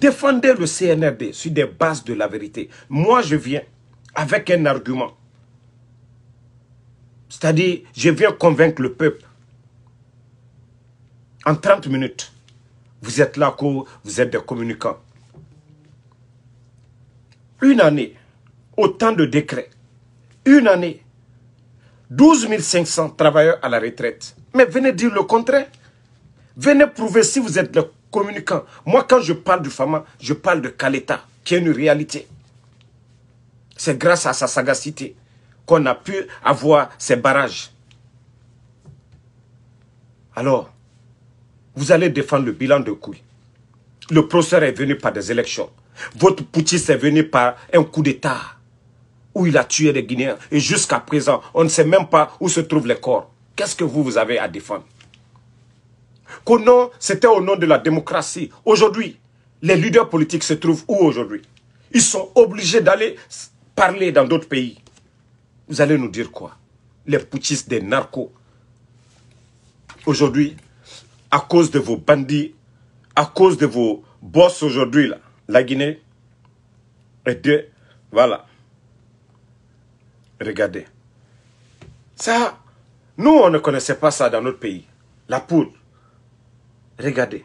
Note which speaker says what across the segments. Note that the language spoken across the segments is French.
Speaker 1: Défendez le CNRD sur des bases de la vérité. Moi, je viens avec un argument. C'est-à-dire, je viens convaincre le peuple. En 30 minutes, vous êtes là, vous êtes des communicants. Une année, autant de décrets. Une année, 12 500 travailleurs à la retraite. Mais venez dire le contraire. Venez prouver si vous êtes le communicants. Moi, quand je parle du Fama, je parle de Kaleta, qui est une réalité. C'est grâce à sa sagacité qu'on a pu avoir ces barrages. Alors, vous allez défendre le bilan de couilles. Le procès est venu par des élections. Votre poutiste est venu par un coup d'État où il a tué des Guinéens. Et jusqu'à présent, on ne sait même pas où se trouvent les corps. Qu'est-ce que vous, vous avez à défendre Qu'au c'était au nom de la démocratie. Aujourd'hui, les leaders politiques se trouvent où aujourd'hui Ils sont obligés d'aller parler dans d'autres pays. Vous allez nous dire quoi Les putschistes des narcos. Aujourd'hui, à cause de vos bandits, à cause de vos boss aujourd'hui, la Guinée est de... Voilà. Regardez. Ça, nous, on ne connaissait pas ça dans notre pays. La poule. Regardez.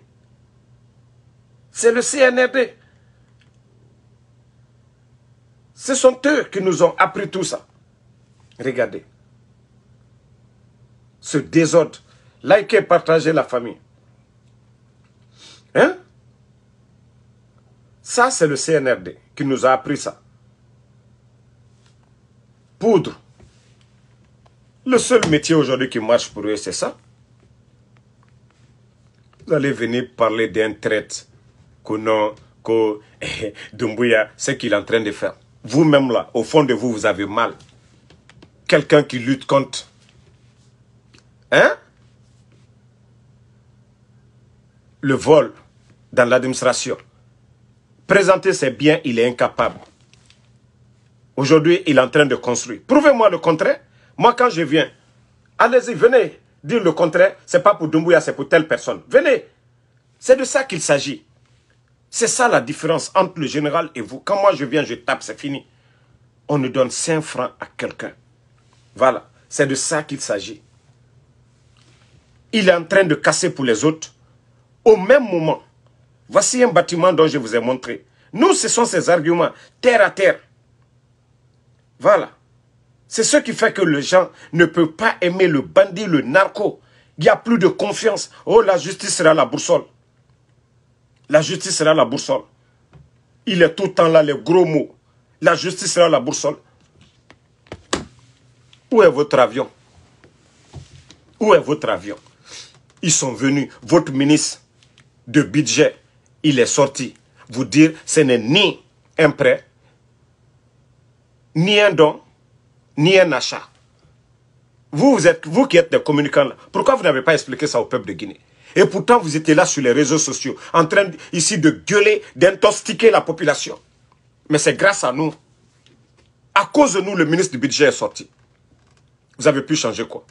Speaker 1: C'est le CNRD. Ce sont eux qui nous ont appris tout ça. Regardez. Ce désordre. Likez, partagez la famille. Hein? Ça, c'est le CNRD qui nous a appris ça. Poudre. Le seul métier aujourd'hui qui marche pour eux, c'est ça. Vous allez venir parler d'un traite que non, Dumbuya, ce qu'il est en train de faire. Vous-même là, au fond de vous, vous avez mal. Quelqu'un qui lutte contre. Hein? Le vol dans l'administration. Présenter ses biens, il est incapable. Aujourd'hui, il est en train de construire. Prouvez-moi le contraire. Moi, quand je viens, allez-y, venez dire le contraire, c'est pas pour Doumbouya, c'est pour telle personne. Venez. C'est de ça qu'il s'agit. C'est ça la différence entre le général et vous. Quand moi je viens, je tape, c'est fini. On nous donne 5 francs à quelqu'un. Voilà. C'est de ça qu'il s'agit. Il est en train de casser pour les autres. Au même moment, voici un bâtiment dont je vous ai montré. Nous, ce sont ces arguments, terre à terre. Voilà. C'est ce qui fait que les gens ne peuvent pas aimer le bandit, le narco. Il n'y a plus de confiance. Oh, la justice sera la boursole. La justice sera la boursole. Il est tout le temps là, les gros mots. La justice sera la boursole. Où est votre avion Où est votre avion Ils sont venus, votre ministre de budget, il est sorti. Vous dire, ce n'est ni un prêt, ni un don, ni un achat. Vous, êtes, vous qui êtes des communicants, pourquoi vous n'avez pas expliqué ça au peuple de Guinée Et pourtant, vous étiez là sur les réseaux sociaux, en train ici de gueuler, d'intostiquer la population. Mais c'est grâce à nous. À cause de nous, le ministre du budget est sorti. Vous avez pu changer quoi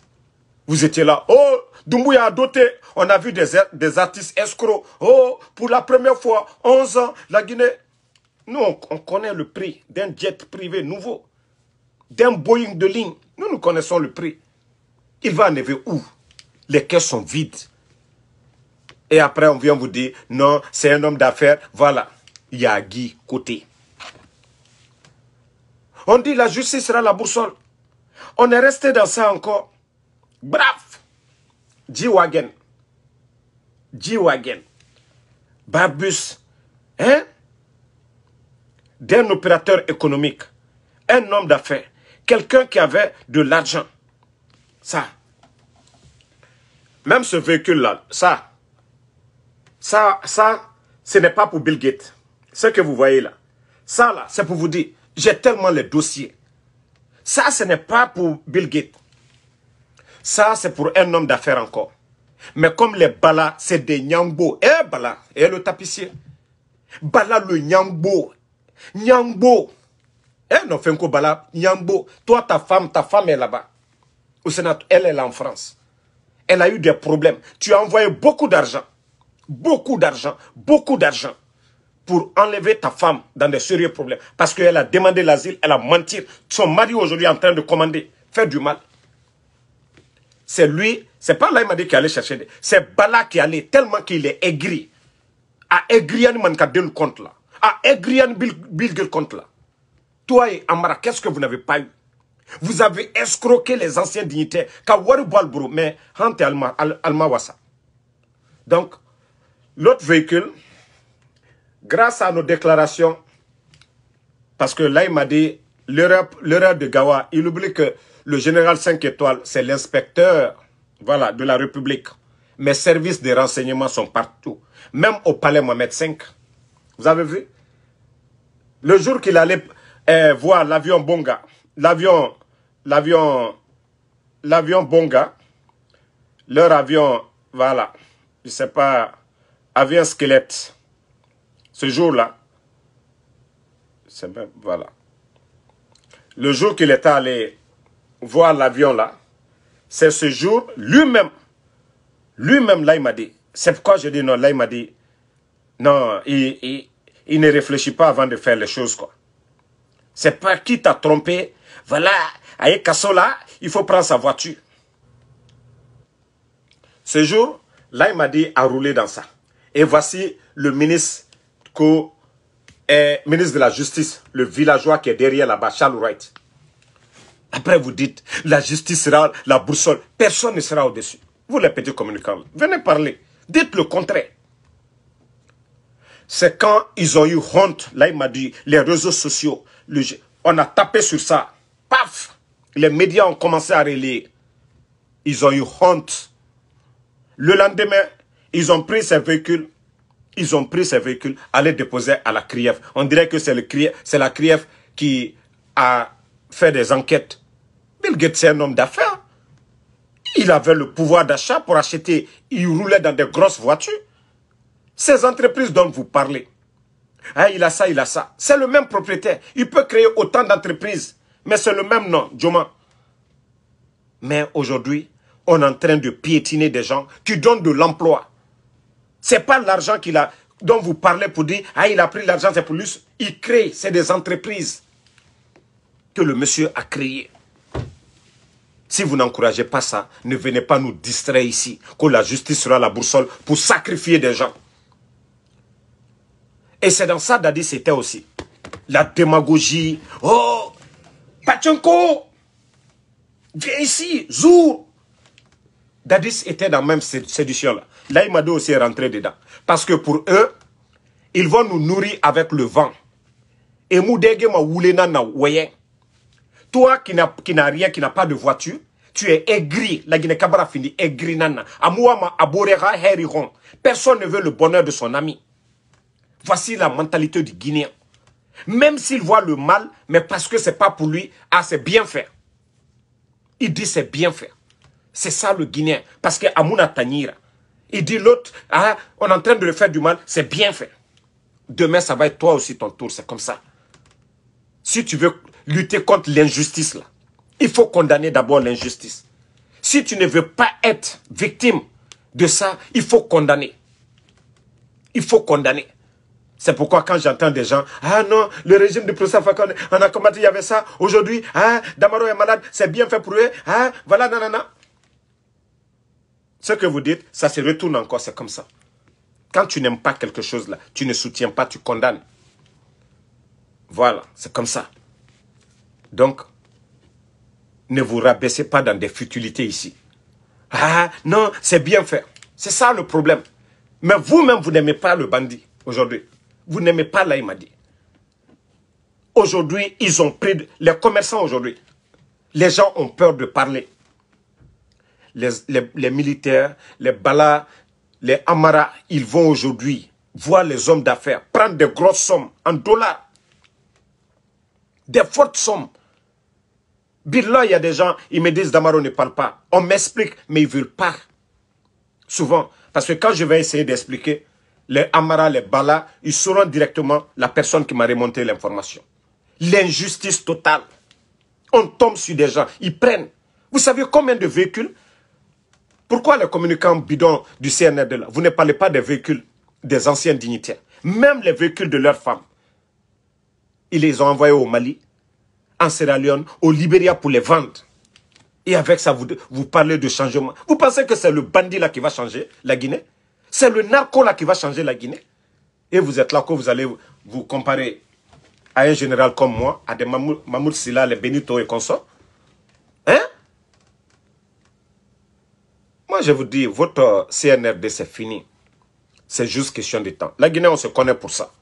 Speaker 1: Vous étiez là. Oh, Dumbuya a doté. On a vu des, des artistes escrocs. Oh, pour la première fois, 11 ans, la Guinée. Nous, on, on connaît le prix d'un jet privé nouveau d'un Boeing de ligne, nous, nous connaissons le prix. Il va enlever où Les caisses sont vides. Et après, on vient vous dire, non, c'est un homme d'affaires. Voilà, il y a Guy Côté. On dit, la justice sera la boussole. On est resté dans ça encore. Braf. G-Wagen. G-Wagen. Barbus. Hein D'un opérateur économique. Un homme d'affaires quelqu'un qui avait de l'argent. Ça. Même ce véhicule-là, ça. Ça, ça, ce n'est pas pour Bill Gates. Ce que vous voyez là. Ça, là, c'est pour vous dire, j'ai tellement les dossiers. Ça, ce n'est pas pour Bill Gates. Ça, c'est pour un homme d'affaires encore. Mais comme les Bala, c'est des nyambos. Eh Bala, et le tapissier. Bala, le nyambo. Nyambo non, Fenko Bala, Nyambo, toi, ta femme, ta femme est là-bas. Au Sénat, elle est là en France. Elle a eu des problèmes. Tu as envoyé beaucoup d'argent. Beaucoup d'argent. Beaucoup d'argent. Pour enlever ta femme dans des sérieux problèmes. Parce qu'elle a demandé l'asile, elle a menti. Son mari aujourd'hui est en train de commander, faire du mal. C'est lui, c'est pas là il m'a dit qu'il allait chercher. C'est Bala qui allait tellement qu'il est aigri. A aigri, le compte là. A aigri, Bill, compte là toi Amara, qu'est-ce que vous n'avez pas eu Vous avez escroqué les anciens dignitaires. mais Hante Alma, Wassa. Donc, l'autre véhicule, grâce à nos déclarations, parce que là, il m'a dit, l'erreur de Gawa, il oublie que le général 5 étoiles, c'est l'inspecteur voilà, de la République. Mes services de renseignement sont partout, même au palais Mohamed V. Vous avez vu Le jour qu'il allait eh, voir l'avion Bonga, l'avion, l'avion, l'avion Bonga, leur avion, voilà, je sais pas, avion squelette, ce jour-là, c'est même, voilà. Le jour qu'il est allé voir l'avion là, c'est ce jour, lui-même, lui-même là, il m'a dit, c'est pourquoi je dis non, là, il m'a dit, non, il ne réfléchit pas avant de faire les choses, quoi. C'est pas qui t'a trompé. Voilà, à là, il faut prendre sa voiture. Ce jour, là, il m'a dit à rouler dans ça. Et voici le ministre, eh, ministre de la Justice, le villageois qui est derrière là-bas, Charles Wright. Après, vous dites, la justice sera la boussole. Personne ne sera au-dessus. Vous, les petits communicants, venez parler. Dites le contraire. C'est quand ils ont eu honte, là, il m'a dit, les réseaux sociaux, on a tapé sur ça. Paf Les médias ont commencé à relayer. Ils ont eu honte. Le lendemain, ils ont pris ces véhicules. Ils ont pris ces véhicules, à les déposer à la CRIEF. On dirait que c'est la CRIEF qui a fait des enquêtes. Bill Gates, c'est un homme d'affaires. Il avait le pouvoir d'achat pour acheter. Il roulait dans des grosses voitures. Ces entreprises dont vous parlez, ah il a ça, il a ça. C'est le même propriétaire. Il peut créer autant d'entreprises, mais c'est le même nom, Djoma. Mais aujourd'hui, on est en train de piétiner des gens qui donnent de l'emploi. C'est pas l'argent qu'il a, dont vous parlez pour dire, ah, il a pris l'argent, c'est pour Il crée, c'est des entreprises que le monsieur a créées. Si vous n'encouragez pas ça, ne venez pas nous distraire ici, que la justice sera la boussole pour sacrifier des gens. Et c'est dans ça Dadis c'était aussi. La démagogie. Oh, Pachenko, viens ici, Zou. Dadis était dans la même séduction-là. Là, il m'a dit aussi rentrer dedans. Parce que pour eux, ils vont nous nourrir avec le vent. Et tu Maoulena voyez. Toi qui n'as rien, qui n'as pas de voiture, tu es aigri. La Guinée-Cabra finit aigri nana. Amouama Aborera Heriron. Personne ne veut le bonheur de son ami. Voici la mentalité du Guinéen. Même s'il voit le mal, mais parce que ce n'est pas pour lui, ah, c'est bien fait. Il dit c'est bien fait. C'est ça le Guinéen. Parce que Amouna Tanira, il dit l'autre, ah, on est en train de le faire du mal, c'est bien fait. Demain, ça va être toi aussi ton tour, c'est comme ça. Si tu veux lutter contre l'injustice, là, il faut condamner d'abord l'injustice. Si tu ne veux pas être victime de ça, il faut condamner. Il faut condamner. C'est pourquoi quand j'entends des gens, ah non, le régime du professeur on a combattu, il y avait ça, aujourd'hui, ah, Damaro est malade, c'est bien fait pour eux, ah, voilà, nanana. Ce que vous dites, ça se retourne encore, c'est comme ça. Quand tu n'aimes pas quelque chose là, tu ne soutiens pas, tu condamnes. Voilà, c'est comme ça. Donc, ne vous rabaissez pas dans des futilités ici. Ah non, c'est bien fait. C'est ça le problème. Mais vous-même, vous n'aimez pas le bandit aujourd'hui. Vous n'aimez pas là, il m'a dit. Aujourd'hui, ils ont pris... Les commerçants aujourd'hui, les gens ont peur de parler. Les, militaires, les balas, les amaras, ils vont aujourd'hui voir les hommes d'affaires prendre de grosses sommes en dollars. Des fortes sommes. Là, il y a des gens, ils me disent Damaro ne parle pas. On m'explique, mais ils ne veulent pas. Souvent. Parce que quand je vais essayer d'expliquer, les Amara, les Bala, ils seront directement la personne qui m'a remonté l'information. L'injustice totale. On tombe sur des gens, ils prennent. Vous savez combien de véhicules Pourquoi les communicants bidons du de là, vous ne parlez pas des véhicules des anciens dignitaires, même les véhicules de leurs femmes. Ils les ont envoyés au Mali, en Sierra Leone, au Libéria pour les vendre. Et avec ça, vous, vous parlez de changement. Vous pensez que c'est le bandit là qui va changer la Guinée c'est le narco là qui va changer la Guinée. Et vous êtes là que vous allez vous comparer à un général comme moi, à des Mamoud Silla, les Benito et consorts. Hein Moi, je vous dis, votre euh, CNRD, c'est fini. C'est juste question de temps. La Guinée, on se connaît pour ça.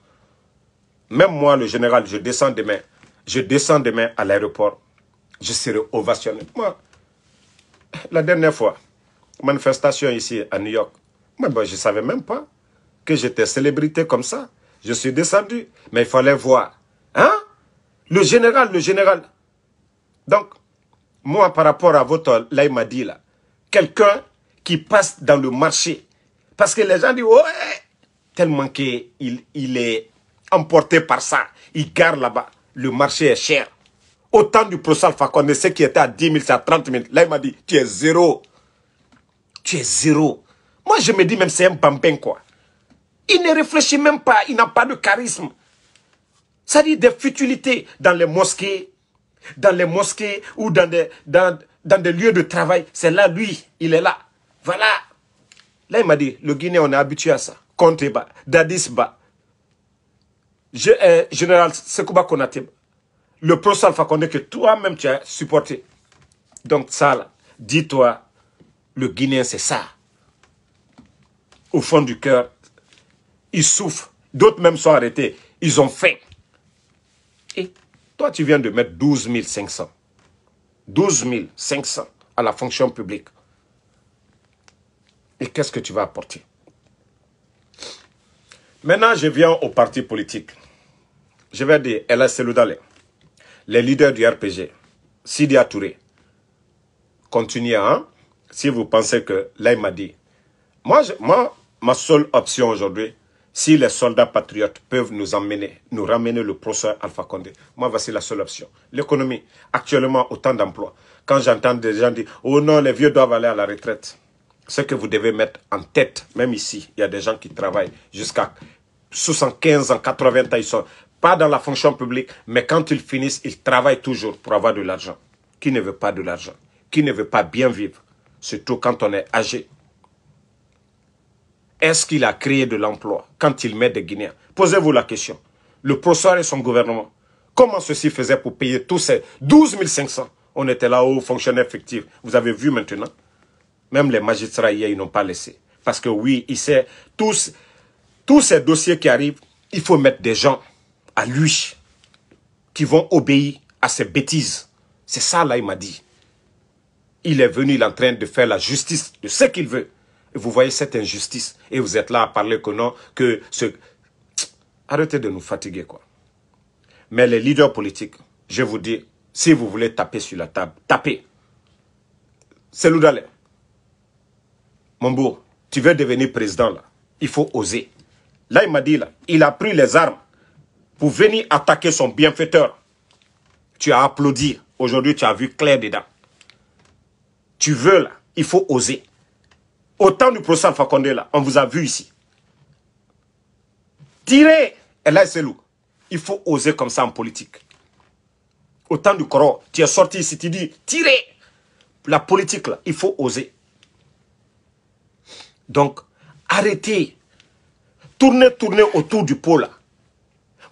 Speaker 1: Même moi, le général, je descends demain. Je descends demain à l'aéroport. Je serai ovationné. Moi, la dernière fois, manifestation ici à New York, je ne savais même pas que j'étais célébrité comme ça. Je suis descendu, mais il fallait voir. Hein Le général, le général. Donc, moi, par rapport à votre, là, il m'a dit, là, quelqu'un qui passe dans le marché. Parce que les gens disent, tellement qu'il il est emporté par ça. Il garde là-bas. Le marché est cher. Autant du procès Alpha ne sait qui était à 10 000, c'est à 30 000. Là, il m'a dit, tu es zéro. Tu es zéro. Moi, je me dis même, c'est un bambin, quoi. Il ne réfléchit même pas, il n'a pas de charisme. Ça dit des futilités dans les mosquées, dans les mosquées ou dans des, dans, des lieux de travail. C'est là, lui, il est là. Voilà. Là, il m'a dit, le Guinéen on est habitué à ça. Conte Dadisba, euh, général Sekouba Konate, le professeur Alpha Condé que toi-même tu as supporté. Donc ça, dis-toi, le Guinéen, c'est ça au fond du cœur, ils souffrent. D'autres même sont arrêtés. Ils ont faim. Et toi, tu viens de mettre 12 500. 12 500 à la fonction publique. Et qu'est-ce que tu vas apporter Maintenant, je viens au parti politique. Je vais dire Ella Seloudale, les leaders du RPG, Sidi Touré. Continuez, hein, si vous pensez que là, il m'a dit. Moi, je, moi ma seule option aujourd'hui, si les soldats patriotes peuvent nous emmener, nous ramener le professeur Alpha Condé, moi, voici la seule option. L'économie, actuellement, autant d'emplois. Quand j'entends des gens dire « Oh non, les vieux doivent aller à la retraite », ce que vous devez mettre en tête, même ici, il y a des gens qui travaillent jusqu'à 75 ans, 80 ans, ils sont pas dans la fonction publique, mais quand ils finissent, ils travaillent toujours pour avoir de l'argent. Qui ne veut pas de l'argent Qui ne veut pas bien vivre Surtout quand on est âgé. Est-ce qu'il a créé de l'emploi quand il met des Guinéens Posez-vous la question. Le professeur et son gouvernement, comment ceci faisait pour payer tous ces 12 500 On était là haut fonctionnaire fictifs. Vous avez vu maintenant Même les magistrats hier, ils n'ont pas laissé. Parce que oui, il sait, tous, tous ces dossiers qui arrivent, il faut mettre des gens à lui qui vont obéir à ces bêtises. C'est ça, là, il m'a dit. Il est venu, il est en train de faire la justice de ce qu'il veut. Vous voyez cette injustice et vous êtes là à parler que non, que ce... Arrêtez de nous fatiguer, quoi. Mais les leaders politiques, je vous dis, si vous voulez taper sur la table, tapez. C'est Loudalé. Mombo, tu veux devenir président, là. Il faut oser. Là, il m'a dit, là, il a pris les armes pour venir attaquer son bienfaiteur. Tu as applaudi. Aujourd'hui, tu as vu clair dedans. Tu veux, là. Il faut oser. Au temps du procès Alpha Condé, là, on vous a vu ici. Tirez Et là, c'est Il faut oser comme ça en politique. Au temps du corps, tu es sorti ici, tu dis, tirez La politique, là, il faut oser. Donc, arrêtez. Tournez, tournez autour du pot, là.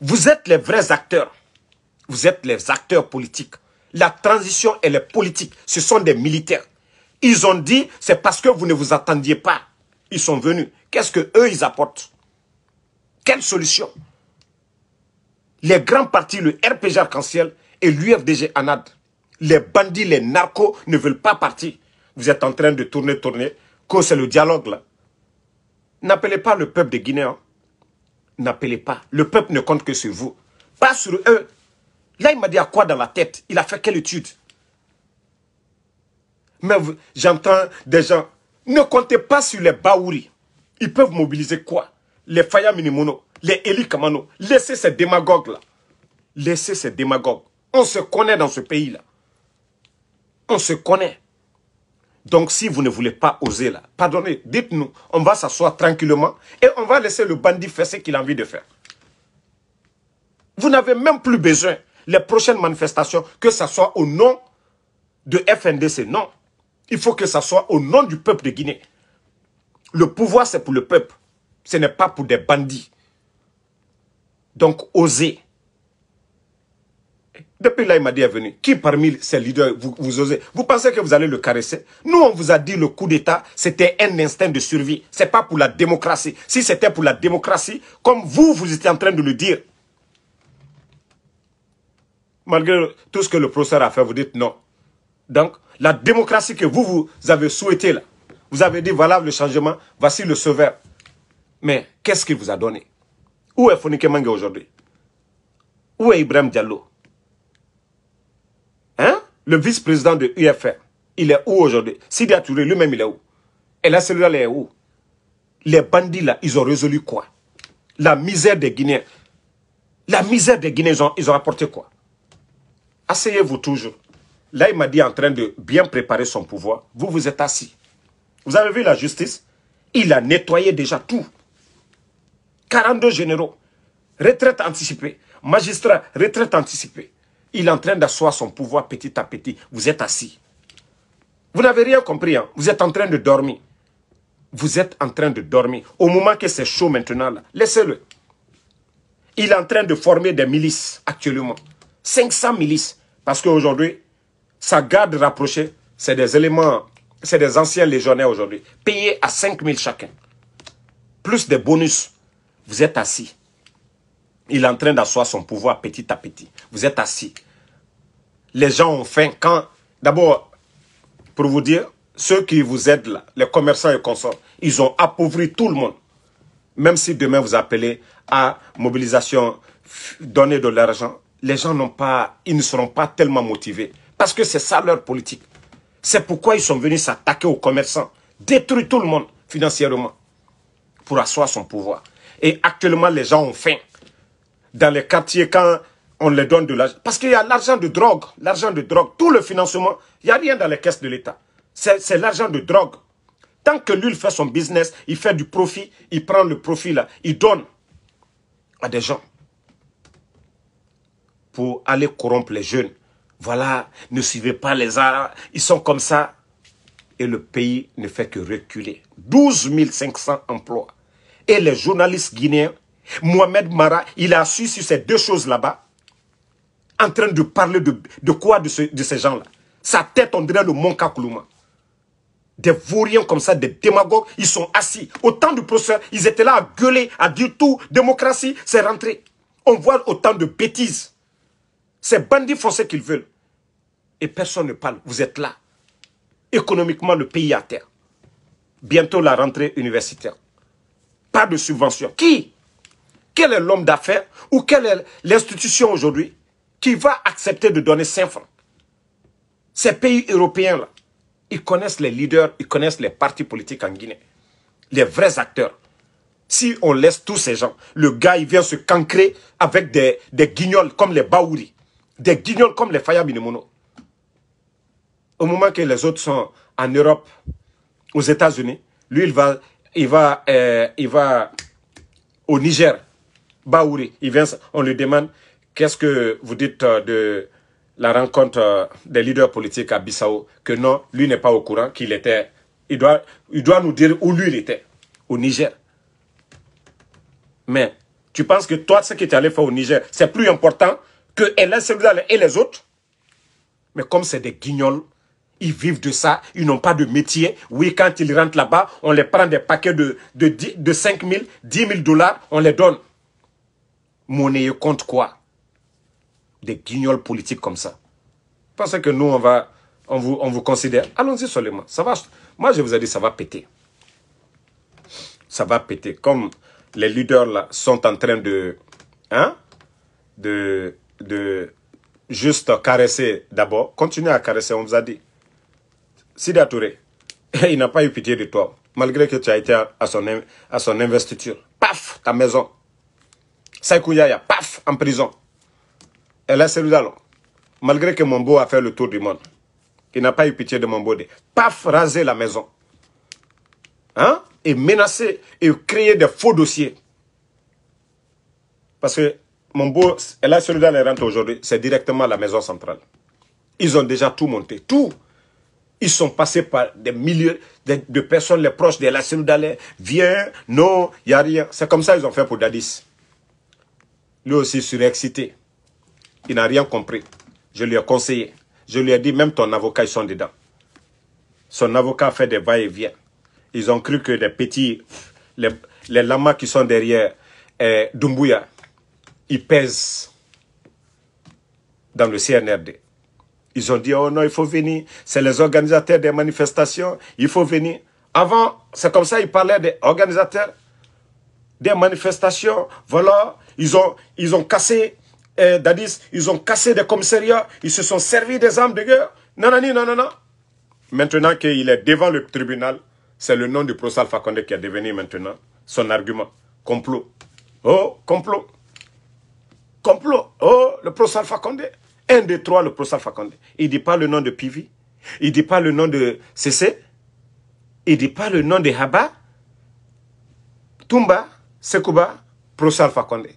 Speaker 1: Vous êtes les vrais acteurs. Vous êtes les acteurs politiques. La transition, et les politique. Ce sont des militaires. Ils ont dit, c'est parce que vous ne vous attendiez pas. Ils sont venus. Qu'est-ce que eux ils apportent Quelle solution Les grands partis, le RPG Arc-en-Ciel et l'UFDG ANAD, les bandits, les narcos ne veulent pas partir. Vous êtes en train de tourner, tourner. Que c'est le dialogue là. N'appelez pas le peuple de Guinée. Hein. N'appelez pas. Le peuple ne compte que sur vous. Pas sur eux. Là, il m'a dit à quoi dans la tête Il a fait quelle étude mais j'entends des gens, ne comptez pas sur les Baouri. Ils peuvent mobiliser quoi Les Faya Minimono, les Eli Kamano. Laissez ces démagogues-là. Laissez ces démagogues. On se connaît dans ce pays-là. On se connaît. Donc si vous ne voulez pas oser là, pardonnez, dites-nous, on va s'asseoir tranquillement et on va laisser le bandit faire ce qu'il a envie de faire. Vous n'avez même plus besoin, les prochaines manifestations, que ce soit au nom de FNDC, non. Il faut que ça soit au nom du peuple de Guinée. Le pouvoir, c'est pour le peuple. Ce n'est pas pour des bandits. Donc, osez. Depuis là, il m'a dit à venir. Qui parmi ces leaders vous, osez Vous pensez que vous allez le caresser Nous, on vous a dit le coup d'État, c'était un instinct de survie. Ce n'est pas pour la démocratie. Si c'était pour la démocratie, comme vous, vous étiez en train de le dire, malgré tout ce que le professeur a fait, vous dites non. Donc, la démocratie que vous, vous avez souhaitée là, vous avez dit, voilà le changement, voici le sauveur. Mais qu'est-ce qu'il vous a donné Où est Fonike Mange aujourd'hui Où est Ibrahim Diallo Hein Le vice-président de UFR, il est où aujourd'hui Sidi Touré, lui-même, il est où Et là, celui-là, il est où Les bandits, là, ils ont résolu quoi La misère des Guinéens. La misère des Guinéens, ils ont apporté quoi Asseyez-vous toujours. Là, il m'a dit en train de bien préparer son pouvoir. Vous, vous êtes assis. Vous avez vu la justice Il a nettoyé déjà tout. 42 généraux, retraite anticipée, magistrat, retraite anticipée. Il est en train d'asseoir son pouvoir petit à petit. Vous êtes assis. Vous n'avez rien compris. Hein. Vous êtes en train de dormir. Vous êtes en train de dormir. Au moment que c'est chaud maintenant, laissez-le. Il est en train de former des milices actuellement. 500 milices. Parce qu'aujourd'hui, sa garde rapprochée, c'est des éléments, c'est des anciens légionnaires aujourd'hui, payés à 5 000 chacun. Plus des bonus. Vous êtes assis. Il est en train d'asseoir son pouvoir petit à petit. Vous êtes assis. Les gens ont faim quand... D'abord, pour vous dire, ceux qui vous aident là, les commerçants et consorts, ils ont appauvri tout le monde. Même si demain vous appelez à mobilisation, donner de l'argent, les gens n'ont pas, ils ne seront pas tellement motivés. Parce que c'est ça leur politique. C'est pourquoi ils sont venus s'attaquer aux commerçants, détruire tout le monde financièrement pour asseoir son pouvoir. Et actuellement, les gens ont faim. Dans les quartiers, quand on les donne de l'argent, parce qu'il y a l'argent de drogue, l'argent de drogue, tout le financement, il n'y a rien dans les caisses de l'État. C'est l'argent de drogue. Tant que il fait son business, il fait du profit, il prend le profit là, il donne à des gens pour aller corrompre les jeunes, voilà, ne suivez pas les arts, ils sont comme ça. Et le pays ne fait que reculer. 12 500 emplois. Et les journalistes guinéens, Mohamed Mara, il a su sur ces deux choses là-bas, en train de parler de, quoi de, de ces gens-là. Sa tête, on dirait le mont Kakoulouma. Des vauriens comme ça, des démagogues, ils sont assis. Autant de professeurs, ils étaient là à gueuler, à dire tout, démocratie, c'est rentré. On voit autant de bêtises. Ces bandits ce qu'ils veulent. Et personne ne parle. Vous êtes là. Économiquement, le pays à terre. Bientôt la rentrée universitaire. Pas de subvention. Qui Quel est l'homme d'affaires ou quelle est l'institution aujourd'hui qui va accepter de donner 5 francs Ces pays européens-là, ils connaissent les leaders, ils connaissent les partis politiques en Guinée. Les vrais acteurs. Si on laisse tous ces gens, le gars, il vient se cancrer avec des, guignols comme les Baouri. Des guignols comme les Faya Au moment que les autres sont en Europe, aux États-Unis, lui, il va, il va, euh, il va au Niger, Baouri. on lui demande qu'est-ce que vous dites euh, de la rencontre euh, des leaders politiques à Bissau, que non, lui n'est pas au courant qu'il était. Il doit, il doit nous dire où lui il était, au Niger. Mais tu penses que toi, ce que tu allé faire au Niger, c'est plus important que et les autres. Mais comme c'est des guignols, ils vivent de ça, ils n'ont pas de métier. Oui, quand ils rentrent là-bas, on les prend des paquets de, de, de 5 000, 10 000 dollars, on les donne. Monnaie compte quoi Des guignols politiques comme ça. Pensez que nous, on va, on vous, on vous considère. Allons-y seulement. Ça va, moi, je vous ai dit, ça va péter. Ça va péter. Comme les leaders là sont en train de, hein, de, de juste caresser d'abord, continuer à caresser, on vous a dit. Sida il n'a pas eu pitié de toi, malgré que tu as été à son, à son investiture. Paf, ta maison. Saikou Yaya, paf, en prison. Et là, c'est Malgré que Mambo a fait le tour du monde, il n'a pas eu pitié de Mombo. paf, raser la maison. Hein? Et menacer et créer des faux dossiers. Parce que mon beau, là, celui aujourd'hui, c'est directement la maison centrale. Ils ont déjà tout monté, tout. Ils sont passés par des milliers de, personnes, les proches de la d'aller, Viens, non, il n'y a rien. C'est comme ça qu'ils ont fait pour Dadis. Lui aussi excité, Il n'a rien compris. Je lui ai conseillé. Je lui ai dit, même ton avocat, ils sont dedans. Son avocat fait des va-et-vient. Ils ont cru que des petits, les, lamas qui sont derrière eh, Dumbuya, ils pèsent dans le CNRD. Ils ont dit, oh non, il faut venir. C'est les organisateurs des manifestations, il faut venir. Avant, c'est comme ça, ils parlaient des organisateurs des manifestations. Voilà, ils ont, ils ont cassé, euh, Dadis, ils ont cassé des commissariats, ils se sont servis des armes de guerre. Non, non, non, non, non. Maintenant qu'il est devant le tribunal, c'est le nom du Alpha Condé qui a devenu maintenant son argument. Complot. Oh, complot complot. Oh, le professeur Alpha Condé. Un des trois, le professeur Alpha Il dit pas le nom de Pivi. Il ne dit pas le nom de CC. Il ne dit pas le nom de Haba. Tumba, Sekouba, professeur Alpha Condé.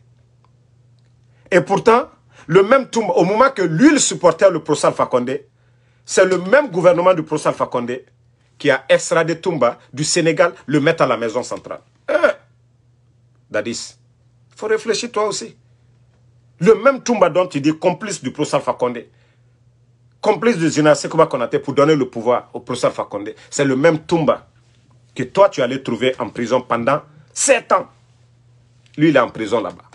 Speaker 1: Et pourtant, le même Tumba, au moment que lui, le supportait le professeur Alpha c'est le même gouvernement du professeur Alpha qui a extradé Tumba du Sénégal, le mettre à la maison centrale. Hein? Dadis, il faut réfléchir toi aussi. Le même Toumba dont tu dis complice du professeur Fakonde, complice de Zina Sekouba Konate pour donner le pouvoir au professeur Fakonde, c'est le même Toumba que toi tu allais trouver en prison pendant 7 ans. Lui, il est en prison là-bas.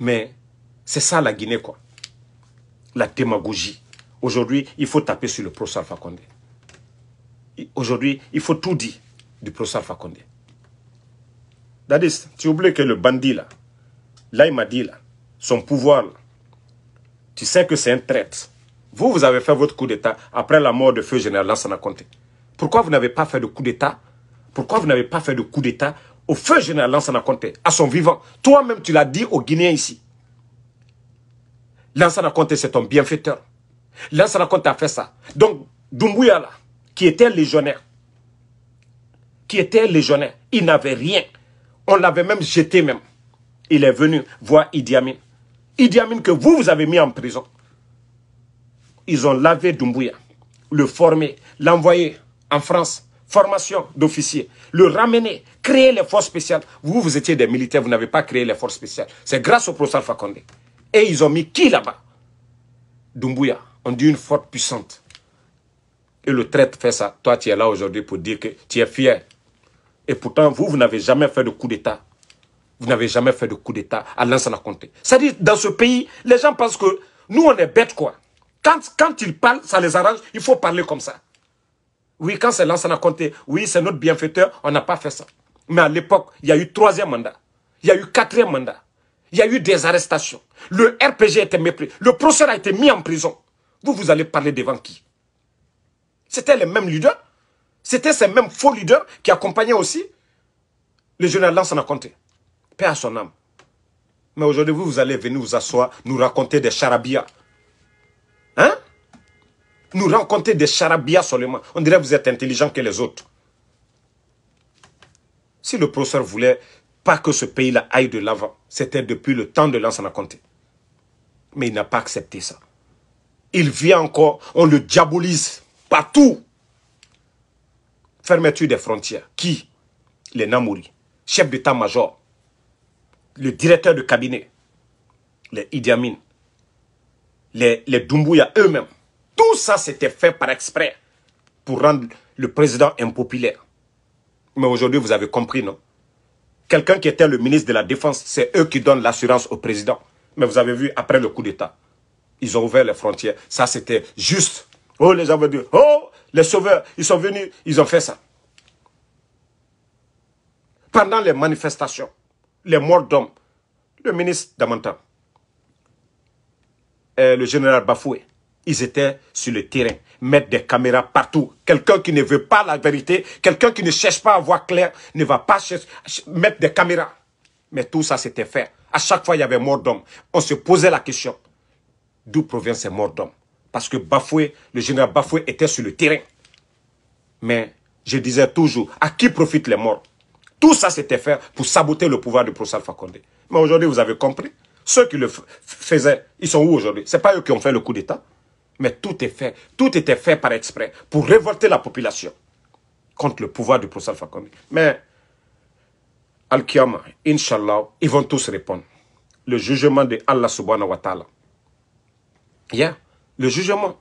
Speaker 1: Mais c'est ça la Guinée, quoi. La démagogie. Aujourd'hui, il faut taper sur le professeur Fakonde. Aujourd'hui, il faut tout dire du professeur Fakonde. Dadis, tu oublies que le bandit là, là il m'a dit là, son pouvoir, tu sais que c'est un traître. Vous, vous avez fait votre coup d'État après la mort de feu général Lansana Conté. Pourquoi vous n'avez pas fait de coup d'État Pourquoi vous n'avez pas fait de coup d'État au feu général Lansana Conté, à son vivant Toi-même, tu l'as dit aux Guinéens ici. Lansana Conté, c'est ton bienfaiteur. Lansana Conté a fait ça. Donc, Dumbuya là, qui était légionnaire, qui était légionnaire, il n'avait rien. On l'avait même jeté même. Il est venu voir Idi Amin. Idi Amin que vous, vous avez mis en prison. Ils ont lavé Doumbouya, le formé, l'envoyé en France, formation d'officier, le ramener, créer les forces spéciales. Vous, vous étiez des militaires, vous n'avez pas créé les forces spéciales. C'est grâce au professeur Fakonde. Et ils ont mis qui là-bas Doumbouya, on dit une force puissante. Et le traître fait ça. Toi, tu es là aujourd'hui pour dire que tu es fier. Et pourtant, vous, vous n'avez jamais fait de coup d'État vous n'avez jamais fait de coup d'État à Lansana Comté. C'est-à-dire, dans ce pays, les gens pensent que nous, on est bêtes, quoi. Quand, ils parlent, ça les arrange, il faut parler comme ça. Oui, quand c'est Lansana Comté, oui, c'est notre bienfaiteur, on n'a pas fait ça. Mais à l'époque, il y a eu troisième mandat, il y a eu quatrième mandat, il y a eu des arrestations. Le RPG était été mépris, le procès a été mis en prison. Vous, vous allez parler devant qui C'était les mêmes leaders, c'était ces mêmes faux leaders qui accompagnaient aussi le général Lansana Comté à son âme. Mais aujourd'hui, vous, allez venir vous asseoir, nous raconter des charabia. Hein Nous raconter des charabia seulement. On dirait que vous êtes intelligent que les autres. Si le professeur voulait pas que ce pays-là aille de l'avant, c'était depuis le temps de l'ancien Comté. Mais il n'a pas accepté ça. Il vit encore, on le diabolise partout. Fermeture des frontières. Qui Les Namouri, chef d'état-major le directeur de cabinet, les Idi les, les Dumbuya eux-mêmes, tout ça c'était fait par exprès pour rendre le président impopulaire. Mais aujourd'hui, vous avez compris, non Quelqu'un qui était le ministre de la Défense, c'est eux qui donnent l'assurance au président. Mais vous avez vu, après le coup d'État, ils ont ouvert les frontières. Ça, c'était juste. Oh, les gens oh, les sauveurs, ils sont venus, ils ont fait ça. Pendant les manifestations, les morts d'hommes, le ministre Damantan, le général Bafoué, ils étaient sur le terrain, mettre des caméras partout. Quelqu'un qui ne veut pas la vérité, quelqu'un qui ne cherche pas à voir clair, ne va pas mettre des caméras. Mais tout ça, s'était fait. À chaque fois, il y avait mort d'homme. On se posait la question, d'où provient ces morts d'hommes Parce que Bafoué, le général Bafoué était sur le terrain. Mais je disais toujours, à qui profitent les morts tout ça, c'était fait pour saboter le pouvoir du professeur Fakonde. Mais aujourd'hui, vous avez compris. Ceux qui le faisaient, ils sont où aujourd'hui Ce n'est pas eux qui ont fait le coup d'État. Mais tout est fait. Tout était fait par exprès pour révolter la population contre le pouvoir du professeur Fakonde. Mais Al-Qiyama, Inch'Allah, ils vont tous répondre. Le jugement de Allah subhanahu wa ta'ala. Yeah, le jugement.